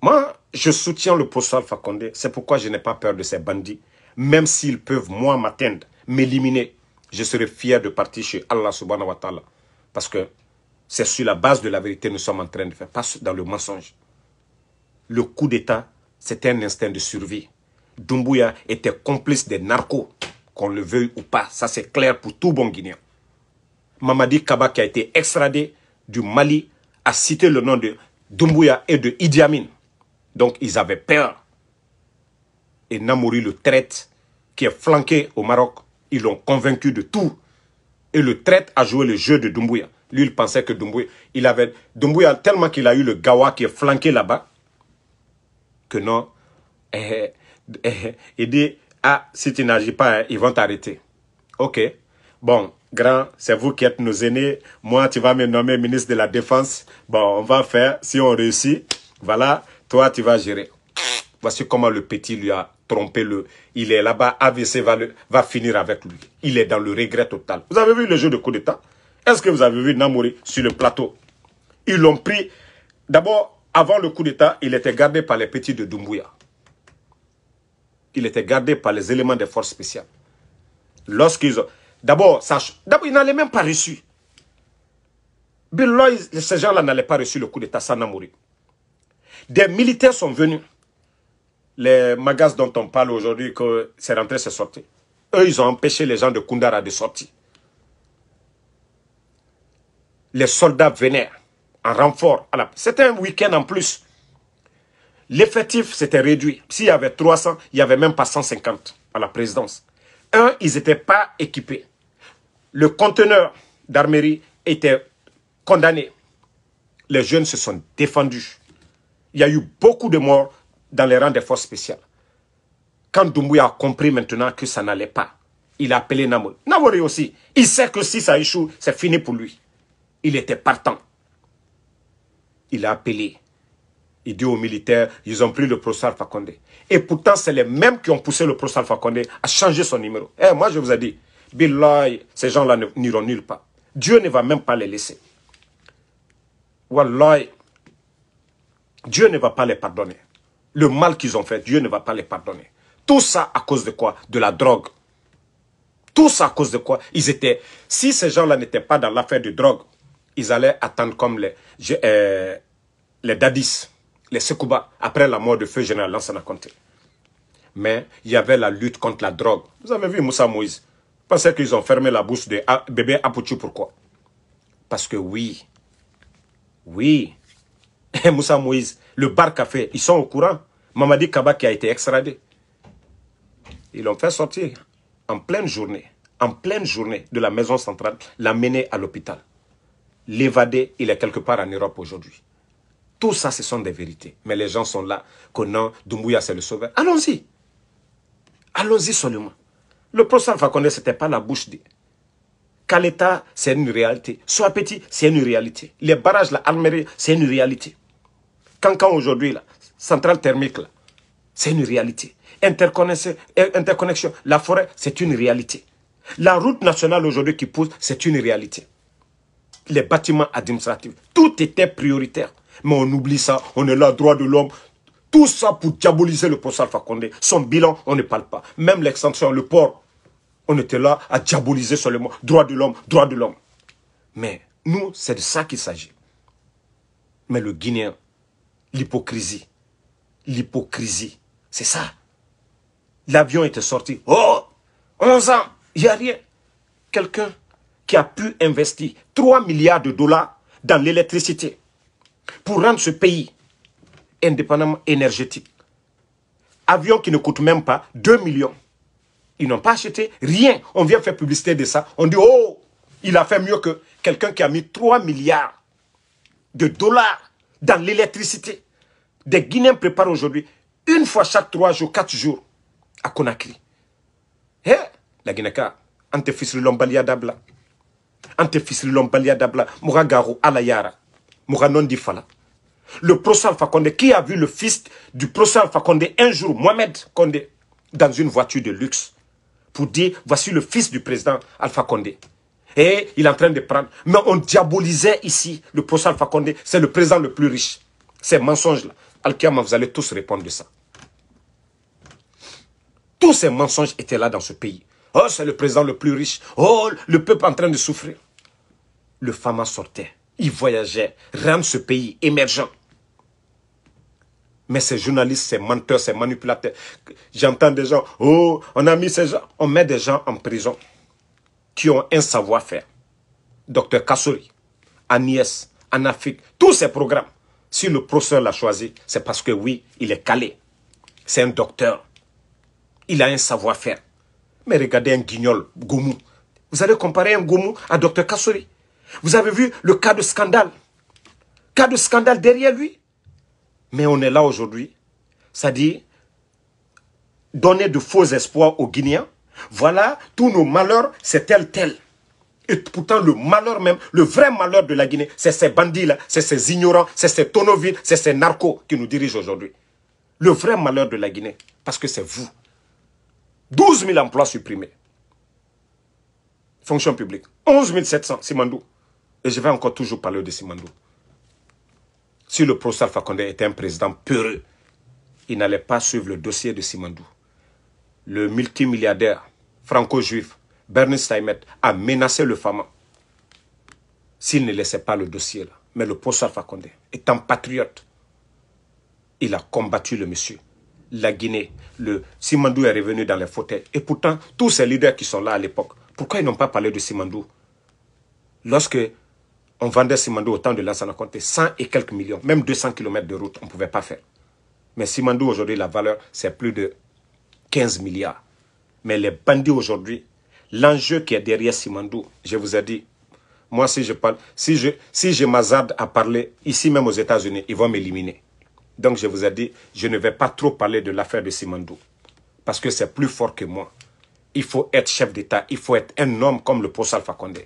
Speaker 1: Moi, je soutiens le professeur Fakonde. C'est pourquoi je n'ai pas peur de ces bandits même s'ils peuvent, moi, m'atteindre, m'éliminer, je serai fier de partir chez Allah subhanahu wa ta'ala. Parce que c'est sur la base de la vérité que nous sommes en train de faire, pas dans le mensonge. Le coup d'État, c'est un instinct de survie. Dumbuya était complice des narcos, qu'on le veuille ou pas. Ça, c'est clair pour tout bon Guinéen. Mamadi Kaba, qui a été extradé du Mali, a cité le nom de Dumbuya et de Idi Amin. Donc, ils avaient peur et Namori, le traite, qui est flanqué au Maroc. Ils l'ont convaincu de tout. Et le traite a joué le jeu de Doumbouya. Lui, il pensait que Doumbouya, il avait, Doumbouya, tellement qu'il a eu le Gawa qui est flanqué là-bas, que non, eh, eh, eh, il dit, ah, si tu n'agis pas, hein, ils vont t'arrêter. Ok. Bon, grand, c'est vous qui êtes nos aînés. Moi, tu vas me nommer ministre de la Défense. Bon, on va faire, si on réussit, voilà, toi, tu vas gérer. Voici comment le petit lui a trompez-le. Il est là-bas, AVC va, va finir avec lui. Il est dans le regret total. Vous avez vu le jeu de coup d'État Est-ce que vous avez vu Namouri sur le plateau Ils l'ont pris. D'abord, avant le coup d'État, il était gardé par les petits de Doumbouya. Il était gardé par les éléments des forces spéciales. Lorsqu'ils ont... D'abord, sache, d'abord, ils n'allait même pas reçu. Billoy, ces gens-là n'allaient pas reçu le coup d'État sans Namori. Des militaires sont venus les magasins dont on parle aujourd'hui, que c'est rentré, c'est sorti. Eux, ils ont empêché les gens de Kundara de sortir. Les soldats venaient en renfort. C'était un week-end en plus. L'effectif s'était réduit. S'il y avait 300, il n'y avait même pas 150 à la présidence. Un, ils n'étaient pas équipés. Le conteneur d'armerie était condamné. Les jeunes se sont défendus. Il y a eu beaucoup de morts dans les rangs des forces spéciales. Quand Doumbouya a compris maintenant que ça n'allait pas, il a appelé Namori. Namori aussi, il sait que si ça échoue, c'est fini pour lui. Il était partant. Il a appelé. Il dit aux militaires, ils ont pris le professeur Condé. Et pourtant, c'est les mêmes qui ont poussé le professeur Condé à changer son numéro. Eh, moi, je vous ai dit, Biloy, ces gens-là n'iront nulle part. Dieu ne va même pas les laisser. Dieu ne va pas les pardonner le mal qu'ils ont fait, Dieu ne va pas les pardonner. Tout ça à cause de quoi De la drogue. Tout ça à cause de quoi Ils étaient. Si ces gens-là n'étaient pas dans l'affaire de drogue, ils allaient attendre comme les, euh, les dadis, les Sekouba, après la mort de feu général Lansana compté. Mais il y avait la lutte contre la drogue. Vous avez vu Moussa Moïse Pensez qu'ils ont fermé la bouche de bébé Apouchou. Pourquoi Parce que oui, oui, eh, Moussa Moïse, le bar café, ils sont au courant. Mamadi Kaba qui a été extradé. Ils l'ont fait sortir en pleine journée, en pleine journée de la maison centrale, l'amener à l'hôpital. L'évader, il est quelque part en Europe aujourd'hui. Tout ça, ce sont des vérités. Mais les gens sont là, connant Doumbouya, c'est le sauveur. Allons-y. Allons-y seulement. Le professeur Fakonde, ce n'était pas la bouche de... Kaleta, c'est une réalité. Soit petit, c'est une réalité. Les barrages, la armée, c'est une réalité. Cancan aujourd'hui, centrale thermique, c'est une réalité. Euh, interconnexion, la forêt, c'est une réalité. La route nationale aujourd'hui qui pousse, c'est une réalité. Les bâtiments administratifs, tout était prioritaire. Mais on oublie ça, on est là, droit de l'homme. Tout ça pour diaboliser le professeur Alpha Condé. Son bilan, on ne parle pas. Même l'extension, le port, on était là à diaboliser seulement. Droit de l'homme, droit de l'homme. Mais nous, c'est de ça qu'il s'agit. Mais le Guinéen, l'hypocrisie. L'hypocrisie. C'est ça. L'avion était sorti. Oh 11 ans Il n'y a rien. Quelqu'un qui a pu investir 3 milliards de dollars dans l'électricité pour rendre ce pays indépendamment énergétique. Avion qui ne coûte même pas 2 millions. Ils n'ont pas acheté rien. On vient faire publicité de ça. On dit, oh, il a fait mieux que quelqu'un qui a mis 3 milliards de dollars dans l'électricité. Des Guinéens préparent aujourd'hui une fois chaque trois jours, quatre jours à Conakry. Hé, eh, la Guinéka, antefis lombalia dabla. Antefis lombalia dabla, Mouragaro alayara. Moura fala. Le professeur Fakonde, qui a vu le fils du professeur Fakonde un jour, Mohamed Konde, dans une voiture de luxe, pour dire, voici le fils du président Alpha Condé. Et il est en train de prendre. Mais on diabolisait ici le procès Alpha Condé. C'est le président le plus riche. Ces mensonges-là. al vous allez tous répondre de ça. Tous ces mensonges étaient là dans ce pays. Oh, c'est le président le plus riche. Oh, le peuple en train de souffrir. Le Fama sortait. Il voyageait. Rendre ce pays émergent. Mais ces journalistes, ces menteurs, ces manipulateurs, j'entends des gens, oh, on a mis ces gens, on met des gens en prison qui ont un savoir-faire. Docteur Kassori, Agnès, en Afrique, tous ces programmes. Si le professeur l'a choisi, c'est parce que oui, il est calé. C'est un docteur. Il a un savoir-faire. Mais regardez un guignol, Goumou. Vous allez comparer un Goumou à Docteur Kassori. Vous avez vu le cas de scandale. Cas de scandale derrière lui. Mais on est là aujourd'hui. C'est-à-dire donner de faux espoirs aux Guinéens voilà, tous nos malheurs, c'est tel, tel. Et pourtant, le malheur même, le vrai malheur de la Guinée, c'est ces bandits-là, c'est ces ignorants, c'est ces tonovilles, c'est ces narcos qui nous dirigent aujourd'hui. Le vrai malheur de la Guinée, parce que c'est vous. 12 000 emplois supprimés. Fonction publique. 11 700, Simandou. Et je vais encore toujours parler de Simandou. Si le professeur Fakonde était un président peureux, il n'allait pas suivre le dossier de Simandou le multimilliardaire franco-juif Bernie Steinmet, a menacé le FAMA s'il ne laissait pas le dossier là. Mais le professeur Fakonde, étant patriote, il a combattu le monsieur. La Guinée, le Simandou est revenu dans les fauteuils. Et pourtant, tous ces leaders qui sont là à l'époque, pourquoi ils n'ont pas parlé de Simandou Lorsque on vendait Simandou au temps de Lansana comté 100 et quelques millions, même 200 km de route, on ne pouvait pas faire. Mais Simandou, aujourd'hui, la valeur, c'est plus de 15 milliards. Mais les bandits aujourd'hui, l'enjeu qui est derrière Simandou, je vous ai dit, moi si je parle, si je, si je m'azarde à parler ici même aux États-Unis, ils vont m'éliminer. Donc je vous ai dit, je ne vais pas trop parler de l'affaire de Simandou, parce que c'est plus fort que moi. Il faut être chef d'État, il faut être un homme comme le professeur Fakonde.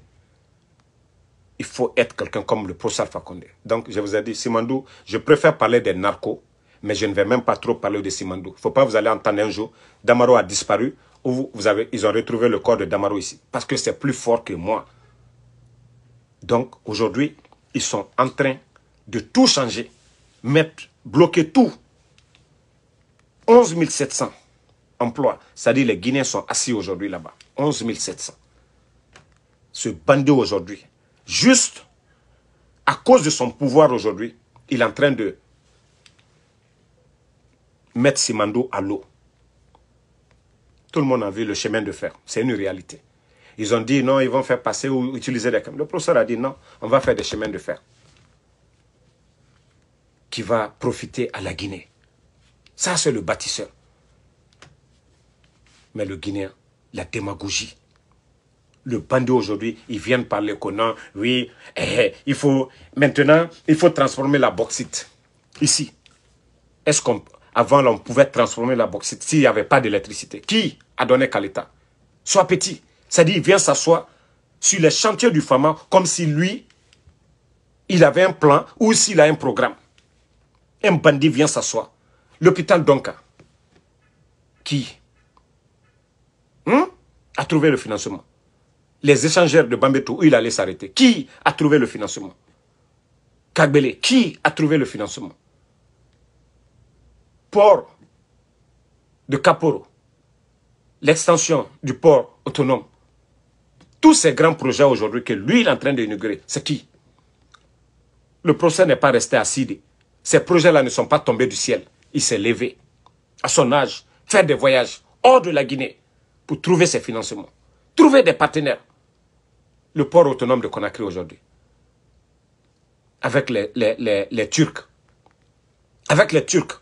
Speaker 1: Il faut être quelqu'un comme le professeur Fakonde. Donc je vous ai dit, Simandou, je préfère parler des narcos mais je ne vais même pas trop parler de Simandou. Faut pas vous aller entendre un jour, Damaro a disparu, ou vous avez, ils ont retrouvé le corps de Damaro ici. Parce que c'est plus fort que moi. Donc aujourd'hui, ils sont en train de tout changer, mettre, bloquer tout. 11 700 emplois, c'est-à-dire les Guinéens sont assis aujourd'hui là-bas. 11 700. Ce bandit aujourd'hui, juste à cause de son pouvoir aujourd'hui, il est en train de mettre Simando à l'eau. Tout le monde a vu le chemin de fer. C'est une réalité. Ils ont dit non, ils vont faire passer ou utiliser des camions. Le professeur a dit non, on va faire des chemins de fer qui va profiter à la Guinée. Ça, c'est le bâtisseur. Mais le Guinéen, la démagogie, le bandit aujourd'hui, ils viennent parler qu'on oui, eh, eh, il faut, maintenant, il faut transformer la bauxite. Ici. Est-ce qu'on avant, on pouvait transformer la bauxite s'il n'y avait pas d'électricité. Qui a donné l'État Sois petit. C'est-à-dire, il vient s'asseoir sur les chantiers du FAMA comme si lui, il avait un plan ou s'il a un programme. Un bandit vient s'asseoir. L'hôpital Donka. Qui hmm? a trouvé le financement Les échangeurs de Bambeto, où il allait s'arrêter. Qui a trouvé le financement Kagbele, qui a trouvé le financement port de Caporo, l'extension du port autonome, tous ces grands projets aujourd'hui que lui il est en train d'inaugurer, c'est qui Le procès n'est pas resté acide. Ces projets-là ne sont pas tombés du ciel. Il s'est levé à son âge, faire des voyages hors de la Guinée pour trouver ses financements, trouver des partenaires. Le port autonome de Conakry aujourd'hui, avec les Turcs, avec les Turcs,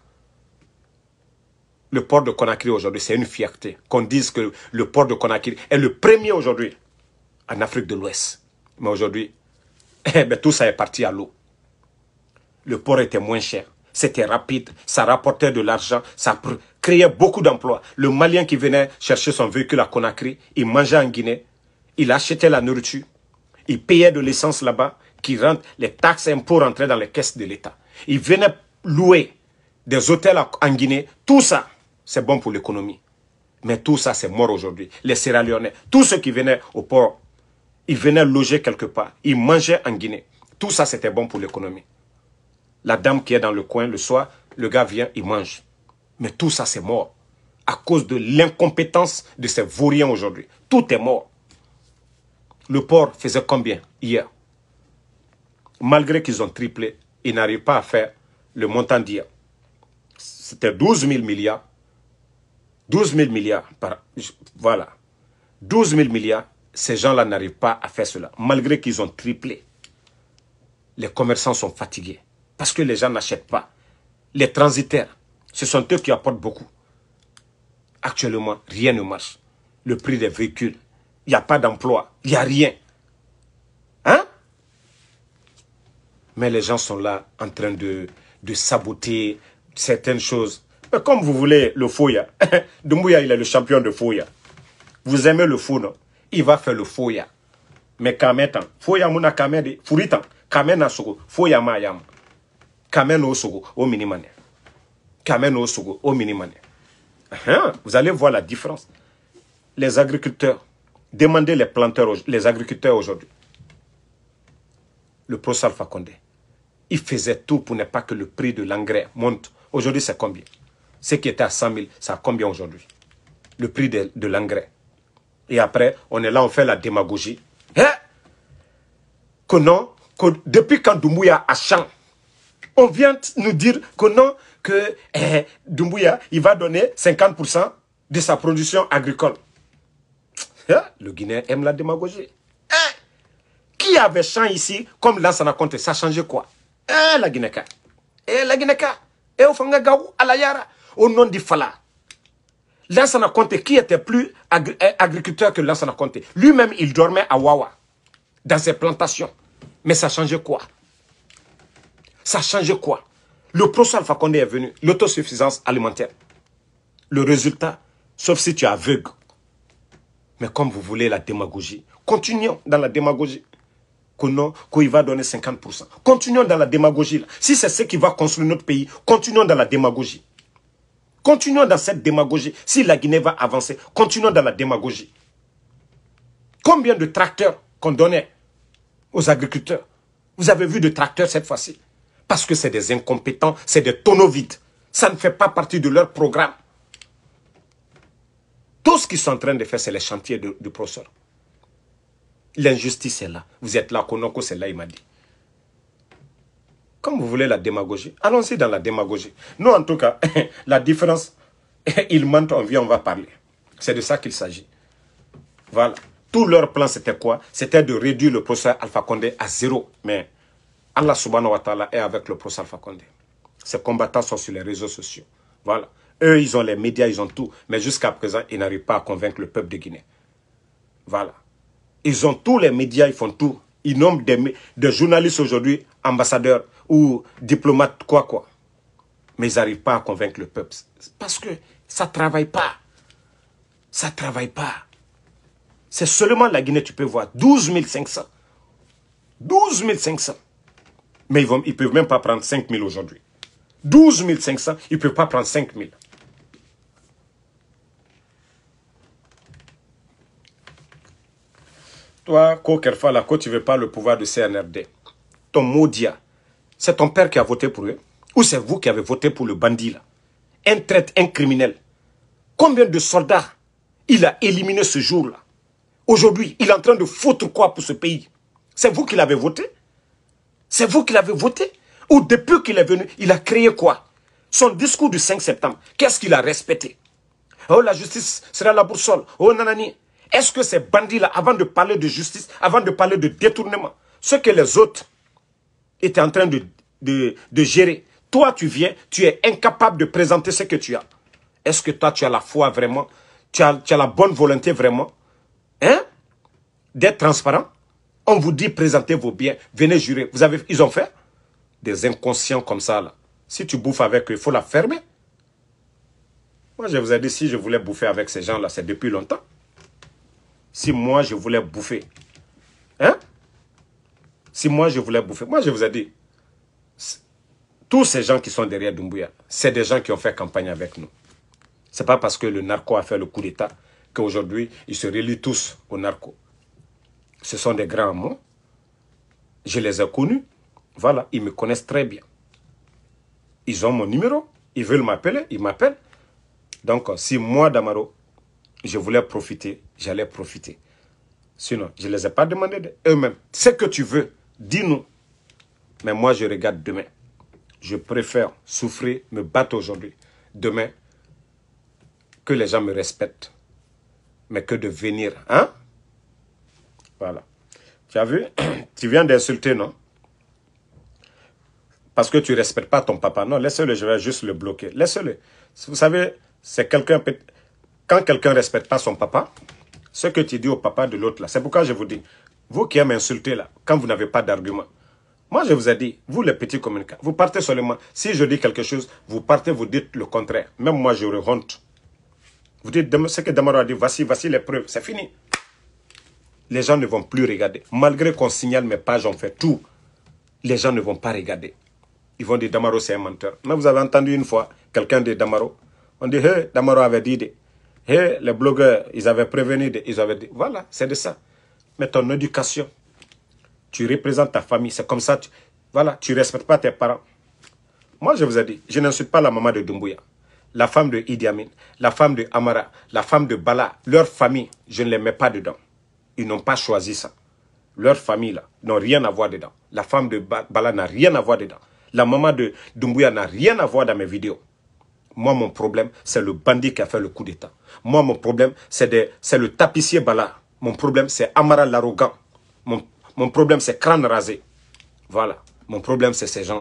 Speaker 1: le port de Conakry aujourd'hui, c'est une fierté qu'on dise que le port de Conakry est le premier aujourd'hui en Afrique de l'Ouest. Mais aujourd'hui, eh ben, tout ça est parti à l'eau. Le port était moins cher, c'était rapide, ça rapportait de l'argent, ça créait beaucoup d'emplois. Le Malien qui venait chercher son véhicule à Conakry, il mangeait en Guinée, il achetait la nourriture, il payait de l'essence là-bas, qui rentre, les taxes et impôts rentraient dans les caisses de l'État. Il venait louer des hôtels en Guinée, tout ça c'est bon pour l'économie. Mais tout ça, c'est mort aujourd'hui. Les Sierra Leone, tous ceux qui venaient au port, ils venaient loger quelque part. Ils mangeaient en Guinée. Tout ça, c'était bon pour l'économie. La dame qui est dans le coin le soir, le gars vient, il mange. Mais tout ça, c'est mort. À cause de l'incompétence de ces vauriens aujourd'hui. Tout est mort. Le port faisait combien hier Malgré qu'ils ont triplé, ils n'arrivent pas à faire le montant d'hier. C'était 12 000 milliards. 12 000 milliards par... Voilà. 12 000 milliards, ces gens-là n'arrivent pas à faire cela, malgré qu'ils ont triplé. Les commerçants sont fatigués parce que les gens n'achètent pas. Les transitaires, ce sont eux qui apportent beaucoup. Actuellement, rien ne marche. Le prix des véhicules, il n'y a pas d'emploi, il n'y a rien. Hein Mais les gens sont là en train de, de saboter certaines choses euh, comme vous voulez le Foya. Dumbuya, il est le champion de Foya. Vous aimez le fou, non Il va faire le Foya. Mais quand même Foya de. Furitan. camé na Foya minimane. Kamen Osogo sogo. minimane. Hein? Vous allez voir la différence. Les agriculteurs. Demandez les planteurs, les agriculteurs aujourd'hui. Le professeur Fakonde. Il faisait tout pour ne pas que le prix de l'engrais monte. Aujourd'hui, c'est combien ce qui était à 100 000, ça a combien aujourd'hui Le prix de, l'engrais. Et après, on est là, on fait la démagogie. Hein que non, depuis quand Doumbouya a chant, on vient nous dire que non, que eh, Doumbouya, il va donner 50% de sa production agricole. Hein? Le Guinéen aime la démagogie. Hein Qui avait chant ici, comme là, ça n'a compté, ça a changé quoi hein, La Guinéka. Eh, la Guinéka. Eh, à la Yara au nom du Fala. Lansana Conte, qui était plus euh, agriculteur que Lansana Conté lui-même, il dormait à Wawa, dans ses plantations. Mais ça changeait quoi Ça changeait quoi Le professeur Alpha est venu, l'autosuffisance alimentaire. Le résultat, sauf si tu es aveugle. Mais comme vous voulez la démagogie, continuons dans la démagogie. Qu'il va donner 50%. Continuons dans la démagogie. Là. Si c'est ce qui va construire notre pays, continuons dans la démagogie. Continuons dans cette démagogie. Si la Guinée va avancer, continuons dans la démagogie. Combien de tracteurs qu'on donnait aux agriculteurs Vous avez vu de tracteurs cette fois-ci Parce que c'est des incompétents, c'est des tonneaux vides. Ça ne fait pas partie de leur programme. Tout ce qu'ils sont en train de faire, c'est les chantiers du professeur. L'injustice est là. Vous êtes là, Konoko, c'est là, il m'a dit. Comme vous voulez la démagogie, allons-y dans la démagogie. Nous, en tout cas, la différence, ils mentent, on vient, on va parler. C'est de ça qu'il s'agit. Voilà. Tout leur plan, c'était quoi C'était de réduire le procès Alpha Condé à zéro. Mais Allah subhanahu wa ta'ala est avec le procès Alpha Condé. Ces combattants sont sur les réseaux sociaux. Voilà. Eux, ils ont les médias, ils ont tout. Mais jusqu'à présent, ils n'arrivent pas à convaincre le peuple de Guinée. Voilà. Ils ont tous les médias, ils font tout. Ils nomment des journalistes aujourd'hui, ambassadeurs ou diplomate, quoi, quoi. Mais ils n'arrivent pas à convaincre le peuple. Parce que ça ne travaille pas. Ça ne travaille pas. C'est seulement la Guinée, tu peux voir, 12 500. 12 500. Mais ils ne ils peuvent même pas prendre 5 000 aujourd'hui. 12 500, ils ne peuvent pas prendre 5 000. Toi, Kokerfa, là, tu ne veux pas le pouvoir de CNRD, ton maudia. C'est ton père qui a voté pour eux Ou c'est vous qui avez voté pour le bandit là Un traite, un criminel. Combien de soldats il a éliminé ce jour-là Aujourd'hui, il est en train de foutre quoi pour ce pays C'est vous qui l'avez voté C'est vous qui l'avez voté Ou depuis qu'il est venu, il a créé quoi Son discours du 5 septembre, qu'est-ce qu'il a respecté Oh, la justice sera la boussole. Oh, nanani. Est-ce que ces bandits-là, avant de parler de justice, avant de parler de détournement, ce que les autres es en train de, de, gérer. Toi, tu viens, tu es incapable de présenter ce que tu as. Est-ce que toi, tu as la foi vraiment tu as, la bonne volonté vraiment hein, d'être transparent On vous dit, présentez vos biens, venez jurer. Vous avez, ils ont fait des inconscients comme ça, là. Si tu bouffes avec eux, il faut la fermer. Moi, je vous ai dit, si je voulais bouffer avec ces gens-là, c'est depuis longtemps. Si moi, je voulais bouffer, hein si moi, je voulais bouffer, moi, je vous ai dit, tous ces gens qui sont derrière Dumbuya, c'est des gens qui ont fait campagne avec nous. Ce n'est pas parce que le narco a fait le coup d'État qu'aujourd'hui, ils se relient tous au narco. Ce sont des grands mots. Je les ai connus. Voilà, ils me connaissent très bien. Ils ont mon numéro. Ils veulent m'appeler, ils m'appellent. Donc, si moi, Damaro, je voulais profiter, j'allais profiter. Sinon, je ne les ai pas demandé eux mêmes Ce que tu veux, Dis-nous. Mais moi, je regarde demain. Je préfère souffrir, me battre aujourd'hui. Demain, que les gens me respectent. Mais que de venir, hein? Voilà. Tu as vu? Tu viens d'insulter, non? Parce que tu ne respectes pas ton papa. Non, laisse-le, je vais juste le bloquer. Laisse-le. Vous savez, c'est quelqu'un... Quand quelqu'un ne respecte pas son papa, ce que tu dis au papa de l'autre, là, c'est pourquoi je vous dis, vous qui aimez insulter là, quand vous n'avez pas d'argument. Moi, je vous ai dit, vous les petits communicants, vous partez seulement. Si je dis quelque chose, vous partez, vous dites le contraire. Même moi, j'aurais honte. Vous dites ce que Damaro a dit, voici, voici les preuves, c'est fini. Les gens ne vont plus regarder. Malgré qu'on signale mes pages, on fait tout. Les gens ne vont pas regarder. Ils vont dire Damaro, c'est un menteur. Mais vous avez entendu une fois quelqu'un dire Damaro. On dit, Damaro avait dit, hey, les blogueurs, ils avaient prévenu, ils avaient dit. Voilà, c'est de ça mais ton éducation. Tu représentes ta famille. C'est comme ça. Tu, voilà, tu ne respectes pas tes parents. Moi, je vous ai dit, je n'insulte pas la maman de Doumbouya, la femme de Idi Amin, la femme de Amara, la femme de Bala. Leur famille, je ne les mets pas dedans. Ils n'ont pas choisi ça. Leur famille, là, n'ont rien à voir dedans. La femme de Bala n'a rien à voir dedans. La maman de Doumbouya n'a rien à voir dans mes vidéos. Moi, mon problème, c'est le bandit qui a fait le coup d'État. Moi, mon problème, c'est le tapissier Bala mon problème, c'est Amara l'arrogant. Mon, problème, c'est crâne rasé. Voilà. Mon problème, c'est ces gens.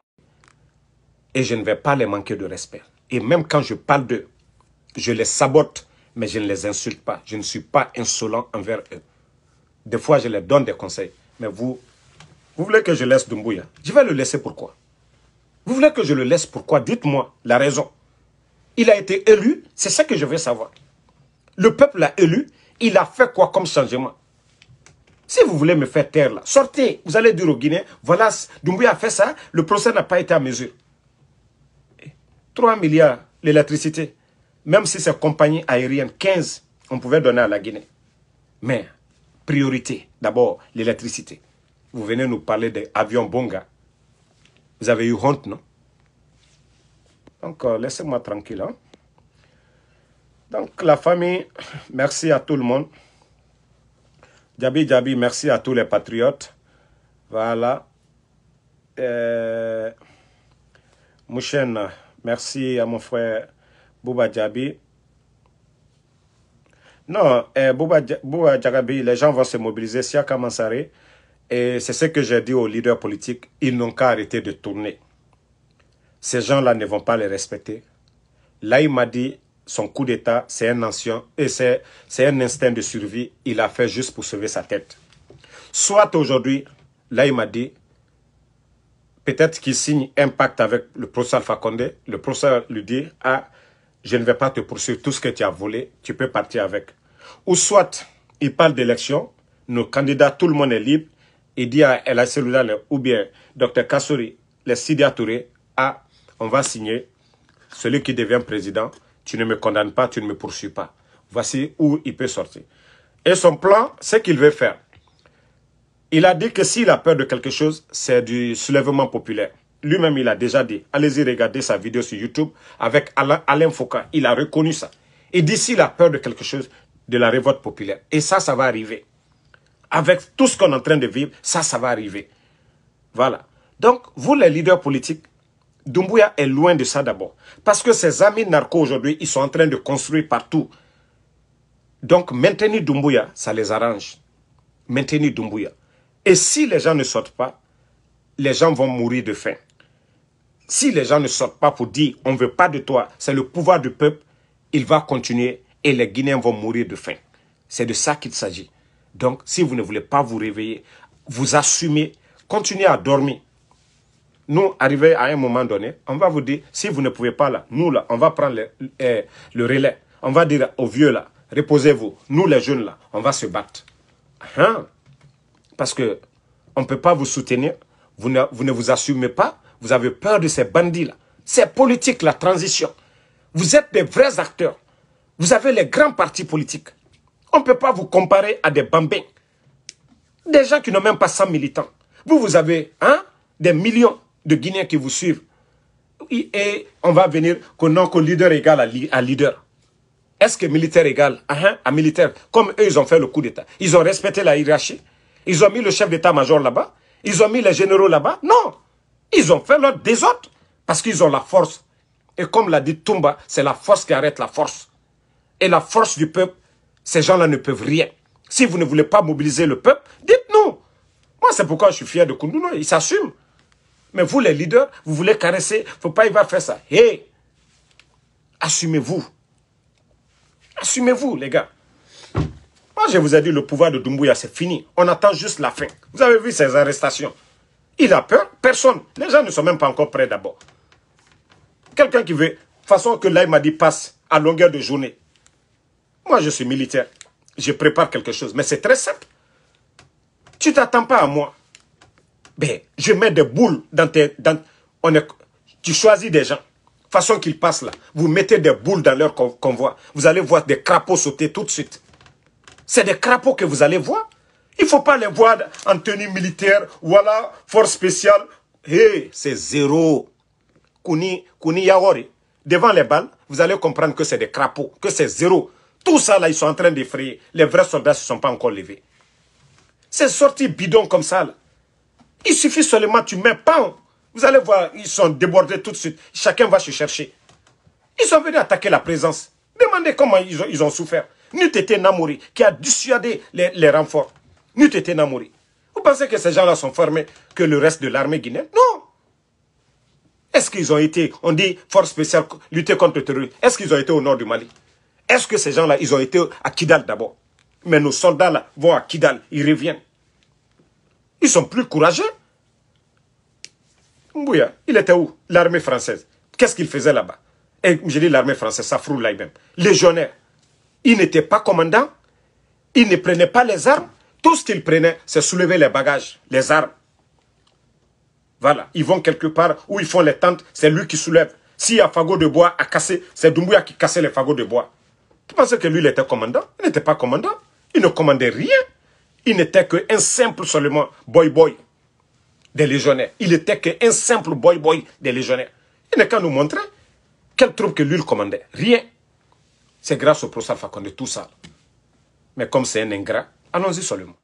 Speaker 1: Et je ne vais pas les manquer de respect. Et même quand je parle d'eux, je les sabote, mais je ne les insulte pas. Je ne suis pas insolent envers eux. Des fois, je leur donne des conseils. Mais vous, vous voulez que je laisse Dumbuya Je vais le laisser pourquoi Vous voulez que je le laisse pourquoi Dites-moi la raison. Il a été élu, c'est ça que je veux savoir. Le peuple l'a élu, il a fait quoi comme changement si vous voulez me faire taire là, sortez. Vous allez dire au Guinée, voilà, Doumbouya a fait ça, le procès n'a pas été à mesure. 3 milliards l'électricité, même si c'est compagnie aérienne, 15, on pouvait donner à la Guinée. Mais priorité, d'abord l'électricité. Vous venez nous parler des avions Bonga. Vous avez eu honte, non Donc, laissez-moi tranquille. Hein? Donc la famille, merci à tout le monde. Djabi Djabi, merci à tous les patriotes. Voilà. Euh, Mouchen, merci à mon frère Bouba Djabi. Non, euh, Bouba, Djabi, les gens vont se mobiliser. Si à Kamansare, et c'est ce que j'ai dit aux leaders politiques, ils n'ont qu'à arrêter de tourner. Ces gens-là ne vont pas les respecter. Là, il m'a dit, son coup d'État, c'est un ancien, et c'est, un instinct de survie. Il a fait juste pour sauver sa tête. Soit aujourd'hui, là, il m'a dit, peut-être qu'il signe un pacte avec le professeur Alpha Condé. Le professeur lui dit, ah, je ne vais pas te poursuivre tout ce que tu as volé, tu peux partir avec. Ou soit, il parle d'élection, nos candidats, tout le monde est libre, il dit à El cellule, ou bien Dr Kassouri, les Sidiatouré, ah, on va signer celui qui devient président. Tu ne me condamnes pas, tu ne me poursuis pas. Voici où il peut sortir. Et son plan, c'est qu'il veut faire. Il a dit que s'il a peur de quelque chose, c'est du soulèvement populaire. Lui-même, il a déjà dit. Allez-y regarder sa vidéo sur YouTube avec Alain, Foucault. Il a reconnu ça. Et d'ici, s'il a peur de quelque chose, de la révolte populaire. Et ça, ça va arriver. Avec tout ce qu'on est en train de vivre, ça, ça va arriver. Voilà. Donc, vous, les leaders politiques, Dumbuya est loin de ça d'abord. Parce que ses amis narcos aujourd'hui, ils sont en train de construire partout. Donc maintenir Dumbuya, ça les arrange. Maintenir Dumbuya. Et si les gens ne sortent pas, les gens vont mourir de faim. Si les gens ne sortent pas pour dire on ne veut pas de toi, c'est le pouvoir du peuple, il va continuer et les Guinéens vont mourir de faim. C'est de ça qu'il s'agit. Donc si vous ne voulez pas vous réveiller, vous assumez, continuez à dormir nous, arriver à un moment donné, on va vous dire, si vous ne pouvez pas là, nous là, on va prendre le, eh, relais. On va dire aux vieux là, reposez-vous. Nous les jeunes là, on va se battre. Hein? Parce que on ne peut pas vous soutenir. Vous ne, vous assumez pas. Vous avez peur de ces bandits là. C'est politique la transition. Vous êtes des vrais acteurs. Vous avez les grands partis politiques. On ne peut pas vous comparer à des bambins. Des gens qui n'ont même pas 100 militants. Vous, vous avez hein, des millions de Guinéens qui vous suivent. Et on va venir que non, que leader égal à, leader. Est-ce que militaire égal hein, hein, à, militaire Comme eux, ils ont fait le coup d'État. Ils ont respecté la hiérarchie. Ils ont mis le chef d'État-major là-bas. Ils ont mis les généraux là-bas. Non Ils ont fait leur désordre parce qu'ils ont la force. Et comme l'a dit Tumba c'est la force qui arrête la force. Et la force du peuple, ces gens-là ne peuvent rien. Si vous ne voulez pas mobiliser le peuple, dites nous Moi, c'est pourquoi je suis fier de non Il s'assume. Mais vous, les leaders, vous voulez caresser. Faut pas, y va faire ça. Hé! Assumez-vous. Assumez-vous, les gars. Moi, je vous ai dit, le pouvoir de Doumbouya, c'est fini. On attend juste la fin. Vous avez vu ces arrestations. Il a peur Personne. Les gens ne sont même pas encore prêts d'abord. Quelqu'un qui veut... façon, que là, il m'a dit passe à longueur de journée. Moi, je suis militaire. Je prépare quelque chose. Mais c'est très simple. Tu t'attends pas à moi. Ben, je mets des boules dans tes... Dans, on tu choisis des gens. Façon qu'ils passent là. Vous mettez des boules dans leur convoi. Vous allez voir des crapauds sauter tout de suite. C'est des crapauds que vous allez voir. Il ne faut pas les voir en tenue militaire. Voilà, force spéciale. Hé, c'est zéro. Kuni, Kuni yaori. Devant les balles, vous allez comprendre que c'est des crapauds, que c'est zéro. Tout ça là, ils sont en train d'effrayer. Les vrais soldats ne se sont pas encore levés. C'est sorti bidon comme ça il suffit seulement, tu mets pas. Vous allez voir, ils sont débordés tout de suite. Chacun va se chercher. Ils sont venus attaquer la présence. Demandez comment ils ont, ils ont souffert. Nut était Namori qui a dissuadé les, renforts. Nut était Namori. Vous pensez que ces gens-là sont formés que le reste de l'armée guinéenne Non. Est-ce qu'ils ont été, on dit, force spéciale, lutter contre le terrorisme Est-ce qu'ils ont été au nord du Mali Est-ce que ces gens-là, ils ont été à Kidal d'abord Mais nos soldats-là vont à Kidal, ils reviennent. Ils sont plus courageux. Mbouya, il était où L'armée française. Qu'est-ce qu'il faisait là-bas Et je dis l'armée française, ça froule là-même. Légionnaire. Il n'était pas commandant. Il ne prenait pas les armes. Tout ce qu'il prenait, c'est soulever les bagages, les armes. Voilà. Ils vont quelque part où ils font les tentes, c'est lui qui soulève. S'il y a fagot de bois à casser, c'est Doumbouya qui cassait les fagots de bois. Tu pensais que lui, il était commandant Il n'était pas commandant. Il ne commandait rien. Il n'était qu'un simple seulement boy-boy des légionnaires. Il était qu'un simple boy-boy des légionnaires. Il n'est qu'à nous montrer quelle troupe que lui commandait. Rien. C'est grâce au professeur Fakonde tout ça. Mais comme c'est un ingrat, allons-y seulement.